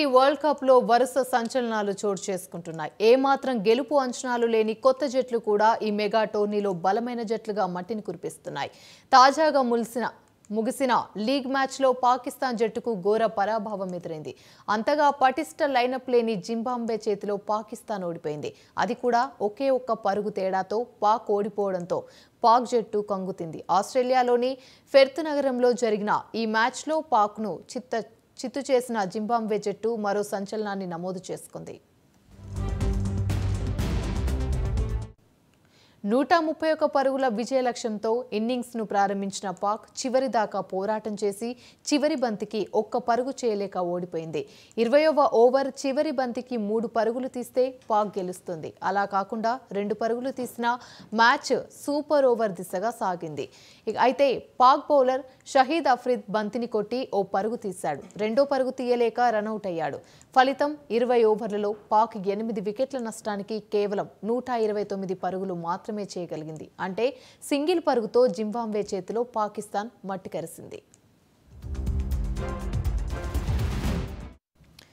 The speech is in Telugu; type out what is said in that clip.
టీ వరల్డ్ కప్లో వరుస సంచలనాలు చోటు చేసుకుంటున్నాయి ఏమాత్రం గెలుపు అంచనాలు లేని కొత్త జట్లు కూడా ఈ మెగా టోర్నీలో బలమైన జట్లుగా మట్టిని కురిపిస్తున్నాయి తాజాగా ములిసిన ముగిసిన లీగ్ మ్యాచ్లో పాకిస్తాన్ జట్టుకు ఘోర పరాభవం ఎదురైంది అంతగా పటిష్ట లైనప్ లేని జింబాంబే చేతిలో పాకిస్తాన్ ఓడిపోయింది అది కూడా ఒకే ఒక్క పరుగు తేడాతో పాక్ ఓడిపోవడంతో పాక్ జట్టు కంగుతింది ఆస్ట్రేలియాలోని ఫెర్త్ నగరంలో జరిగిన ఈ మ్యాచ్లో పాక్ను చిత్త చిత్తు చేసిన జింబాంబే జట్టు మరో సంచలనాన్ని నమోదు చేసుకుంది నూట ముప్పై ఒక్క పరుగుల విజయ లక్ష్యంతో ఇన్నింగ్స్ను ప్రారంభించిన పాక్ చివరి దాకా పోరాటం చేసి చివరి బంతికి ఒక్క పరుగు చేయలేక ఓడిపోయింది ఇరవయవ ఓవర్ చివరి బంతికి మూడు పరుగులు తీస్తే పాక్ గెలుస్తుంది అలా కాకుండా రెండు పరుగులు తీసిన మ్యాచ్ సూపర్ ఓవర్ దిశగా సాగింది అయితే పాక్ బౌలర్ షహీద్ అఫ్రిద్ బంతిని కొట్టి ఓ పరుగు తీశాడు రెండో పరుగు తీయలేక రనౌట్ అయ్యాడు ఫలితం ఇరవై ఓవర్లలో పాక్ ఎనిమిది వికెట్ల నష్టానికి కేవలం నూట ఇరవై తొమ్మిది పరుగులు మాత్రం మాత్రమే చేయగలిగింది అంటే సింగిల్ పరుగుతో జింబాబ్వే చేతిలో పాకిస్తాన్ మట్టికరిసింది